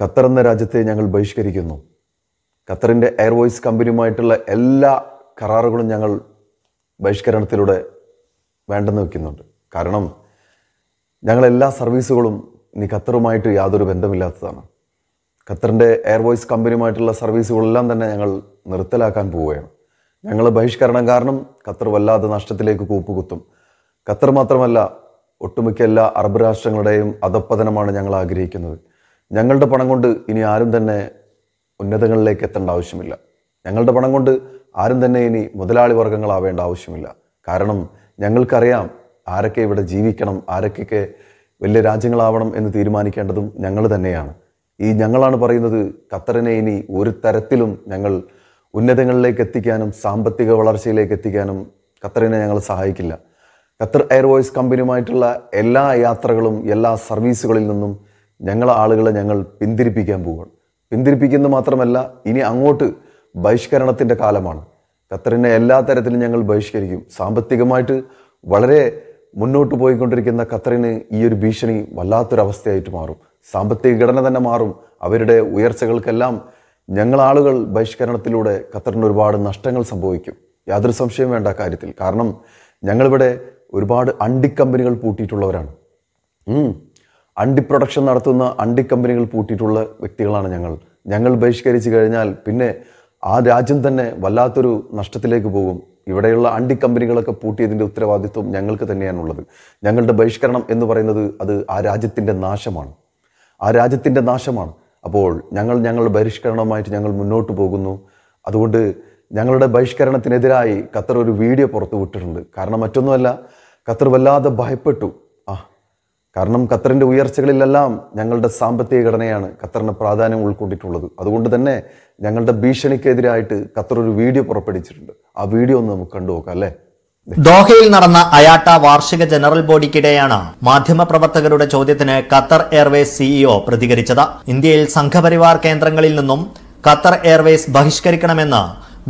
Qatar എന്ന രാജ്യത്തെ ഞങ്ങൾ ബഹിഷ്കരിക്കുന്നു ഖത്തറിൻ്റെ എയർവോയ്സ് കമ്പനിയുമായിട്ടുള്ള എല്ലാ കരാറുകളും ഞങ്ങൾ ബഹിഷ്കരണത്തിലൂടെ വേണ്ടെന്ന് വെക്കുന്നുണ്ട് കാരണം ഞങ്ങളെല്ലാ സർവീസുകളും ഇനി ഖത്തറുമായിട്ട് യാതൊരു ബന്ധമില്ലാത്തതാണ് ഖത്തറിൻ്റെ എയർവോയ്സ് കമ്പനിയുമായിട്ടുള്ള സർവീസുകളെല്ലാം തന്നെ ഞങ്ങൾ നിർത്തലാക്കാൻ പോവുകയാണ് ഞങ്ങൾ ബഹിഷ്കരണം കാരണം ഖത്തർ വല്ലാതെ നഷ്ടത്തിലേക്ക് കൂപ്പുകുത്തും ഖത്തർ മാത്രമല്ല ഒട്ടുമിക്ക എല്ലാ അറബ് രാഷ്ട്രങ്ങളുടെയും അധപ്പതനമാണ് ഞങ്ങൾ ആഗ്രഹിക്കുന്നത് ഞങ്ങളുടെ പണം കൊണ്ട് ഇനി ആരും തന്നെ ഉന്നതങ്ങളിലേക്ക് എത്തേണ്ട ആവശ്യമില്ല ഞങ്ങളുടെ പണം കൊണ്ട് ആരും തന്നെ ഇനി മുതലാളി വർഗങ്ങളാവേണ്ട ആവശ്യമില്ല കാരണം ഞങ്ങൾക്കറിയാം ആരൊക്കെ ഇവിടെ ജീവിക്കണം ആരൊക്കെയൊക്കെ വലിയ രാജ്യങ്ങളാവണം എന്ന് തീരുമാനിക്കേണ്ടതും ഞങ്ങൾ തന്നെയാണ് ഈ ഞങ്ങളാണ് പറയുന്നത് ഖത്തറിനെ ഇനി ഒരു തരത്തിലും ഞങ്ങൾ ഉന്നതങ്ങളിലേക്ക് എത്തിക്കാനും സാമ്പത്തിക വളർച്ചയിലേക്ക് എത്തിക്കാനും ഖത്തറിനെ ഞങ്ങൾ സഹായിക്കില്ല ഖത്തർ എയർവോയ്സ് കമ്പനിയുമായിട്ടുള്ള എല്ലാ യാത്രകളും എല്ലാ സർവീസുകളിൽ നിന്നും ഞങ്ങൾ ആളുകളെ ഞങ്ങൾ പിന്തിരിപ്പിക്കാൻ പോവുകയാണ് പിന്തിരിപ്പിക്കുന്നത് മാത്രമല്ല ഇനി അങ്ങോട്ട് ബഹിഷ്കരണത്തിൻ്റെ കാലമാണ് ഖത്തറിനെ എല്ലാ തരത്തിലും ഞങ്ങൾ ബഹിഷ്കരിക്കും സാമ്പത്തികമായിട്ട് വളരെ മുന്നോട്ട് പോയിക്കൊണ്ടിരിക്കുന്ന ഖത്തറിന് ഈ ഒരു ഭീഷണി വല്ലാത്തൊരവസ്ഥയായിട്ട് മാറും സാമ്പത്തിക ഘടന തന്നെ മാറും അവരുടെ ഉയർച്ചകൾക്കെല്ലാം ഞങ്ങളാളുകൾ ബഹിഷ്കരണത്തിലൂടെ ഖത്തറിന് ഒരുപാട് നഷ്ടങ്ങൾ സംഭവിക്കും യാതൊരു സംശയം വേണ്ട കാര്യത്തിൽ കാരണം ഞങ്ങളിവിടെ ഒരുപാട് അണ്ടിക്കമ്പനികൾ പൂട്ടിയിട്ടുള്ളവരാണ് അണ്ടി പ്രൊഡക്ഷൻ നടത്തുന്ന അണ്ടി കമ്പനികൾ പൂട്ടിയിട്ടുള്ള വ്യക്തികളാണ് ഞങ്ങൾ ഞങ്ങൾ ബഹിഷ്കരിച്ച് കഴിഞ്ഞാൽ പിന്നെ ആ രാജ്യം തന്നെ വല്ലാത്തൊരു നഷ്ടത്തിലേക്ക് പോകും ഇവിടെയുള്ള അണ്ടി കമ്പനികളൊക്കെ പൂട്ടിയതിൻ്റെ ഉത്തരവാദിത്വം ഞങ്ങൾക്ക് തന്നെയാണുള്ളത് ഞങ്ങളുടെ ബഹിഷ്കരണം എന്ന് പറയുന്നത് അത് ആ രാജ്യത്തിൻ്റെ നാശമാണ് ആ രാജ്യത്തിൻ്റെ നാശമാണ് അപ്പോൾ ഞങ്ങൾ ഞങ്ങളുടെ ബഹിഷ്കരണമായിട്ട് ഞങ്ങൾ മുന്നോട്ട് പോകുന്നു അതുകൊണ്ട് ഞങ്ങളുടെ ബഹിഷ്കരണത്തിനെതിരായി ഖത്തർ ഒരു വീഡിയോ പുറത്തു വിട്ടിട്ടുണ്ട് കാരണം മറ്റൊന്നുമല്ല ഖത്തർ വല്ലാതെ ഭയപ്പെട്ടു കാരണം ഖത്തറിൻ്റെ ഉയർച്ചകളിലെല്ലാം ഞങ്ങളുടെ സാമ്പത്തിക ഘടനയാണ് ഖത്തറിന് പ്രാധാന്യം ഉൾക്കൊണ്ടിട്ടുള്ളത് അതുകൊണ്ട് തന്നെ ഞങ്ങളുടെ ഭീഷണിക്കെതിരായിട്ട് ഖത്തർ ഒരു വീഡിയോ പുറപ്പെടുവിച്ചിട്ടുണ്ട് ആ വീഡിയോ ഒന്ന് നമുക്ക് കണ്ടുപോക്കാം അല്ലേ ദോഹയിൽ നടന്ന അയാട്ട വാർഷിക ജനറൽ ബോഡിക്കിടെയാണ് മാധ്യമപ്രവർത്തകരുടെ ചോദ്യത്തിന് ഖത്തർ എയർവേസ് സിഇഒ പ്രതികരിച്ചത് ഇന്ത്യയിൽ സംഘപരിവാർ കേന്ദ്രങ്ങളിൽ നിന്നും ഖത്തർ എയർവേസ് ബഹിഷ്കരിക്കണമെന്ന്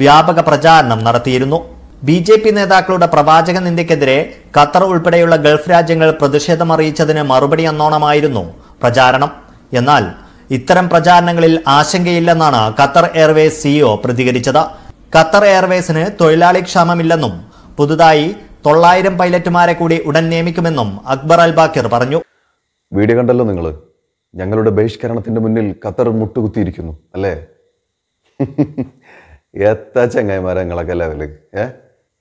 വ്യാപക പ്രചാരണം നടത്തിയിരുന്നു ബി നേതാക്കളുടെ പ്രവാചകൻ നിന്ദയ്ക്കെതിരെ ഖത്തർ ഉൾപ്പെടെയുള്ള ഗൾഫ് രാജ്യങ്ങൾ പ്രതിഷേധമറിയിച്ചതിന് മറുപടി എന്നോണമായിരുന്നു പ്രചാരണം എന്നാൽ ഇത്തരം പ്രചാരണങ്ങളിൽ ആശങ്കയില്ലെന്നാണ് ഖത്തർ എയർവേസ് സിഇഒ പ്രതികരിച്ചത് ഖത്തർ എയർവേസിന് തൊഴിലാളി ക്ഷാമമില്ലെന്നും പുതുതായി തൊള്ളായിരം പൈലറ്റുമാരെ കൂടി ഉടൻ നിയമിക്കുമെന്നും അക്ബർ അൽ ബാക്കിർ പറഞ്ഞു വീഡിയോ കണ്ടല്ലോ നിങ്ങൾ ഞങ്ങളുടെ ബഹിഷ്കരണത്തിന്റെ മുന്നിൽ ഖത്തർ മുട്ടുകുത്തിയിരിക്കുന്നു അല്ലേ എത്ത ചങ്ങായിമാരെ നിങ്ങളൊക്കെ ലെവല് ഏ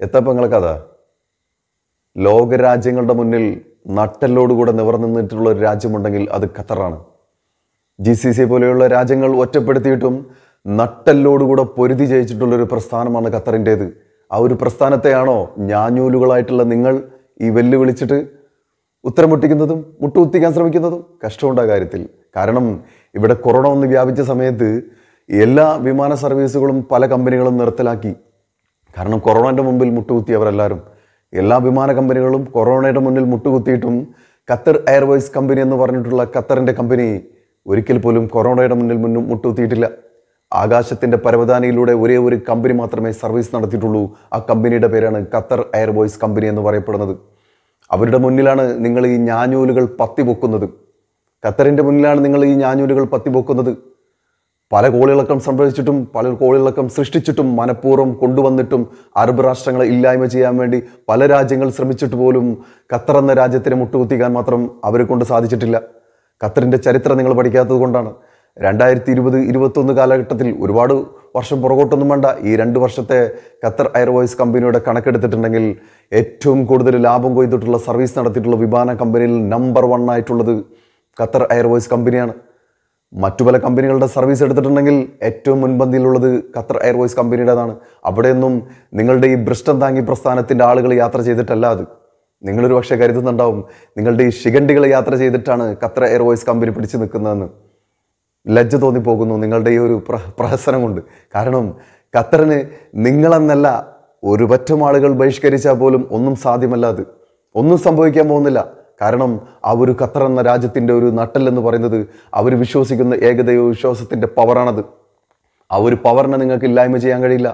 എത്തപ്പങ്ങളൊക്കെ അതാ ലോകരാജ്യങ്ങളുടെ മുന്നിൽ നട്ടലോടുകൂടെ നിവർന്നു നിന്നിട്ടുള്ള ഒരു രാജ്യമുണ്ടെങ്കിൽ അത് ഖത്തറാണ് ജി സി സി പോലെയുള്ള രാജ്യങ്ങൾ ഒറ്റപ്പെടുത്തിയിട്ടും നട്ടല്ലോടുകൂടെ പൊരുതി ജയിച്ചിട്ടുള്ളൊരു പ്രസ്ഥാനമാണ് ഖത്തറിൻ്റേത് ആ ഒരു പ്രസ്ഥാനത്തെയാണോ ഞാഞ്ഞൂലുകളായിട്ടുള്ള നിങ്ങൾ ഈ വെല്ലുവിളിച്ചിട്ട് ഉത്തരം മുട്ടിക്കുന്നതും മുട്ടുകുത്തിക്കാൻ ശ്രമിക്കുന്നതും കഷ്ടമുണ്ട് ആ കാര്യത്തിൽ കാരണം ഇവിടെ കൊറോണ ഒന്ന് വ്യാപിച്ച സമയത്ത് എല്ലാ വിമാന സർവീസുകളും പല കമ്പനികളും നിർത്തലാക്കി കാരണം കൊറോണൻ്റെ മുമ്പിൽ മുട്ടുകുത്തി അവരെല്ലാവരും എല്ലാ വിമാന കമ്പനികളും കൊറോണയുടെ മുന്നിൽ മുട്ടുകുത്തിയിട്ടും ഖത്തർ എയർവേസ് കമ്പനി എന്ന് പറഞ്ഞിട്ടുള്ള ഖത്തറിൻ്റെ കമ്പനി ഒരിക്കൽ പോലും കൊറോണയുടെ മുന്നിൽ മുന്നും മുട്ടുകുത്തിയിട്ടില്ല ആകാശത്തിൻ്റെ പരവതാനിയിലൂടെ ഒരേ ഒരു കമ്പനി മാത്രമേ സർവീസ് നടത്തിയിട്ടുള്ളൂ ആ കമ്പനിയുടെ പേരാണ് ഖത്തർ എയർവേസ് കമ്പനി എന്ന് പറയപ്പെടുന്നത് അവരുടെ മുന്നിലാണ് നിങ്ങൾ ഈ ഞാഞ്ഞൂലുകൾ പത്തി പൊക്കുന്നത് ഖത്തറിൻ്റെ മുന്നിലാണ് നിങ്ങൾ ഈ ഞാഞ്ഞൂലുകൾ പത്തി പൊക്കുന്നത് പല കോളിളക്കം സംഭവിച്ചിട്ടും പല കോളിളക്കം സൃഷ്ടിച്ചിട്ടും മനഃപൂർവ്വം കൊണ്ടുവന്നിട്ടും അറബ് രാഷ്ട്രങ്ങളെ ഇല്ലായ്മ ചെയ്യാൻ വേണ്ടി പല രാജ്യങ്ങൾ ശ്രമിച്ചിട്ട് പോലും ഖത്തർ എന്ന രാജ്യത്തിന് മുട്ടുകുത്തിക്കാൻ മാത്രം അവരെ കൊണ്ട് സാധിച്ചിട്ടില്ല ഖത്തറിൻ്റെ ചരിത്രം നിങ്ങൾ പഠിക്കാത്തത് കൊണ്ടാണ് രണ്ടായിരത്തി ഇരുപത് ഇരുപത്തൊന്ന് കാലഘട്ടത്തിൽ ഒരുപാട് വർഷം പുറകോട്ടൊന്നും വേണ്ട ഈ രണ്ട് വർഷത്തെ ഖത്തർ എയർവോയ്സ് കമ്പനിയുടെ കണക്കെടുത്തിട്ടുണ്ടെങ്കിൽ ഏറ്റവും കൂടുതൽ ലാഭം കൊയ്തിട്ടുള്ള സർവീസ് നടത്തിയിട്ടുള്ള വിമാന കമ്പനിയിൽ നമ്പർ വൺ ആയിട്ടുള്ളത് ഖത്തർ എയർവോയ്സ് കമ്പനിയാണ് മറ്റു പല കമ്പനികളുടെ സർവീസ് എടുത്തിട്ടുണ്ടെങ്കിൽ ഏറ്റവും മുൻപന്തിയിലുള്ളത് ഖത്തർ എയർവോയ്സ് കമ്പനിയുടേതാണ് അവിടെയൊന്നും നിങ്ങളുടെ ഈ ഭ്രഷ്ടം താങ്ങി പ്രസ്ഥാനത്തിൻ്റെ ആളുകൾ യാത്ര ചെയ്തിട്ടല്ല അത് നിങ്ങളൊരു പക്ഷേ കരുതുന്നുണ്ടാവും നിങ്ങളുടെ ഈ ശിഖണ്ഡികൾ യാത്ര ചെയ്തിട്ടാണ് ഖത്തർ എയർവോയ്സ് കമ്പനി പിടിച്ചു നിൽക്കുന്നതെന്ന് ലജ്ജ തോന്നിപ്പോകുന്നു നിങ്ങളുടെ ഈ ഒരു പ്ര പ്രഹസനം കൊണ്ട് കാരണം ഖത്തറിന് നിങ്ങളെന്നല്ല ഒരു പറ്റം ആളുകൾ ബഹിഷ്കരിച്ചാൽ പോലും ഒന്നും സാധ്യമല്ല അത് ഒന്നും സംഭവിക്കാൻ പോകുന്നില്ല കാരണം ആ ഒരു ഖത്തർ എന്ന രാജ്യത്തിൻ്റെ ഒരു നട്ടല്ലെന്ന് പറയുന്നത് അവർ വിശ്വസിക്കുന്ന ഏകദൈവ വിശ്വാസത്തിൻ്റെ പവറാണത് ആ ഒരു പവറിനെ നിങ്ങൾക്ക് ഇല്ലായ്മ ചെയ്യാൻ കഴിയില്ല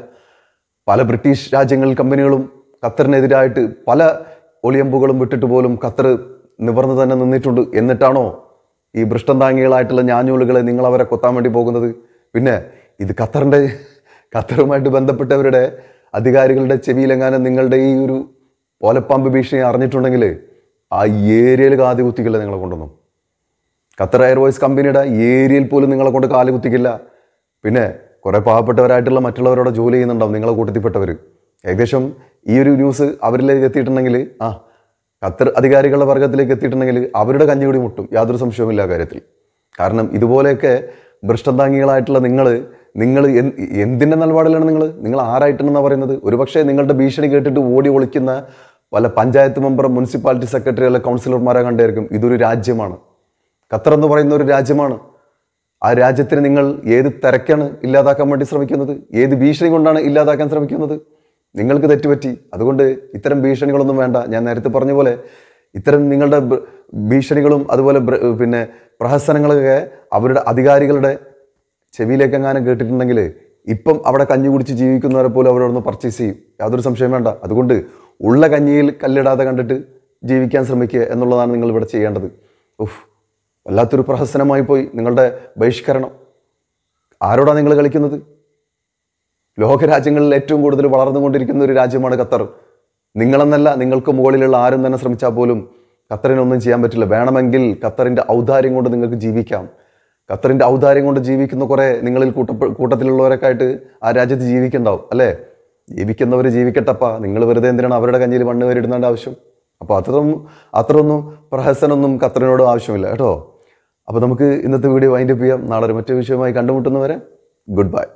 പല ബ്രിട്ടീഷ് രാജ്യങ്ങൾ കമ്പനികളും ഖത്തറിനെതിരായിട്ട് പല ഒളിയമ്പുകളും വിട്ടിട്ട് പോലും ഖത്തർ നിവർന്ന് തന്നെ നിന്നിട്ടുണ്ട് എന്നിട്ടാണോ ഈ ഭ്രഷ്ടന്താങ്ങികളായിട്ടുള്ള ഞാഞ്ഞൂലുകളെ നിങ്ങൾ അവരെ കൊത്താൻ വേണ്ടി പോകുന്നത് പിന്നെ ഇത് ഖത്തറിൻ്റെ ഖത്തറുമായിട്ട് ബന്ധപ്പെട്ടവരുടെ അധികാരികളുടെ ചെവിയിലെങ്ങാനും നിങ്ങളുടെ ഈ ഒരു പോലപ്പാമ്പ് ഭീഷണി അറിഞ്ഞിട്ടുണ്ടെങ്കിൽ ആ ഏരിയയിൽ കാതി കുത്തിക്കില്ല നിങ്ങളെ കൊണ്ടൊന്നും ഖത്തർ എയർവേസ് കമ്പനിയുടെ ഏരിയയിൽ പോലും നിങ്ങളെ കൊണ്ട് കാല് കുത്തിക്കില്ല പിന്നെ കുറേ പാവപ്പെട്ടവരായിട്ടുള്ള മറ്റുള്ളവരോട് ജോലി ചെയ്യുന്നുണ്ടാവും നിങ്ങളെ കൂട്ടത്തിൽപ്പെട്ടവർ ഏകദേശം ഈ ഒരു ന്യൂസ് അവരിലേക്ക് എത്തിയിട്ടുണ്ടെങ്കിൽ ആ ഖത്തർ അധികാരികളുടെ വർഗത്തിലേക്ക് എത്തിയിട്ടുണ്ടെങ്കിൽ അവരുടെ കൂടി മുട്ടും യാതൊരു സംശയവുമില്ല ആ കാര്യത്തിൽ കാരണം ഇതുപോലെയൊക്കെ ഭ്രഷ്ടതാംഗികളായിട്ടുള്ള നിങ്ങൾ നിങ്ങൾ എന്തിൻ്റെ നിലപാടിലാണ് നിങ്ങൾ നിങ്ങൾ ആരായിട്ടെന്നാണ് പറയുന്നത് ഒരുപക്ഷെ നിങ്ങളുടെ ഭീഷണി കേട്ടിട്ട് ഓടി ഒളിക്കുന്ന വല്ല പഞ്ചായത്ത് മെമ്പർ മുനിസിപ്പാലിറ്റി സെക്രട്ടറി അല്ല കൗൺസിലർമാരെ കണ്ടായിരിക്കും ഇതൊരു രാജ്യമാണ് ഖത്തർ എന്ന് പറയുന്ന ഒരു രാജ്യമാണ് ആ രാജ്യത്തിന് നിങ്ങൾ ഏത് തിരക്കാണ് ഇല്ലാതാക്കാൻ വേണ്ടി ശ്രമിക്കുന്നത് ഏത് ഭീഷണി കൊണ്ടാണ് ഇല്ലാതാക്കാൻ ശ്രമിക്കുന്നത് നിങ്ങൾക്ക് തെറ്റുപറ്റി അതുകൊണ്ട് ഇത്തരം ഭീഷണികളൊന്നും വേണ്ട ഞാൻ നേരത്തെ പറഞ്ഞ പോലെ ഇത്തരം നിങ്ങളുടെ ഭീഷണികളും അതുപോലെ പിന്നെ പ്രഹസനങ്ങളൊക്കെ അവരുടെ അധികാരികളുടെ ചെവിയിലേക്ക് എങ്ങാനും കേട്ടിട്ടുണ്ടെങ്കിൽ ഇപ്പം അവിടെ കഞ്ഞി കുടിച്ച് ജീവിക്കുന്നവരെ പോലും അവരോടൊന്ന് പർച്ചേസ് ചെയ്യും യാതൊരു സംശയം വേണ്ട അതുകൊണ്ട് ഉള്ള കഞ്ഞിയിൽ കല്ലിടാതെ കണ്ടിട്ട് ജീവിക്കാൻ ശ്രമിക്കുക എന്നുള്ളതാണ് നിങ്ങൾ ഇവിടെ ചെയ്യേണ്ടത് ഉഫ് വല്ലാത്തൊരു പ്രഹസനമായി പോയി നിങ്ങളുടെ ബഹിഷ്കരണം ആരോടാണ് നിങ്ങൾ കളിക്കുന്നത് ലോകരാജ്യങ്ങളിൽ ഏറ്റവും കൂടുതൽ വളർന്നുകൊണ്ടിരിക്കുന്ന ഒരു രാജ്യമാണ് ഖത്തർ നിങ്ങളെന്നല്ല നിങ്ങൾക്ക് മുകളിലുള്ള ആരും തന്നെ ശ്രമിച്ചാൽ പോലും ഖത്തറിനൊന്നും ചെയ്യാൻ പറ്റില്ല വേണമെങ്കിൽ ഖത്തറിൻ്റെ ഔദാര്യം കൊണ്ട് നിങ്ങൾക്ക് ജീവിക്കാം ഖത്തറിൻ്റെ ഔദാര്യം കൊണ്ട് ജീവിക്കുന്ന കുറേ നിങ്ങളിൽ കൂട്ട കൂട്ടത്തിലുള്ളവരൊക്കെ ആയിട്ട് ആ രാജ്യത്ത് ജീവിക്കുന്നുണ്ടാവും അല്ലേ ജീവിക്കുന്നവർ ജീവിക്കട്ടപ്പാ നിങ്ങൾ വെറുതെ എന്തിനാണ് അവരുടെ കഞ്ഞിയിൽ മണ്ണ് വരിടുന്നതിൻ്റെ ആവശ്യം അപ്പോൾ അത്രയും അത്രയൊന്നും പ്രഹസനൊന്നും ഖത്തറിനോടും ആവശ്യമില്ല കേട്ടോ അപ്പോൾ നമുക്ക് ഇന്നത്തെ വീഡിയോ വൈൻഡപ്പ് ചെയ്യാം നാളെ ഒരു മറ്റൊരു വിഷയമായി കണ്ടുമുട്ടുന്നവരെ ഗുഡ് ബൈ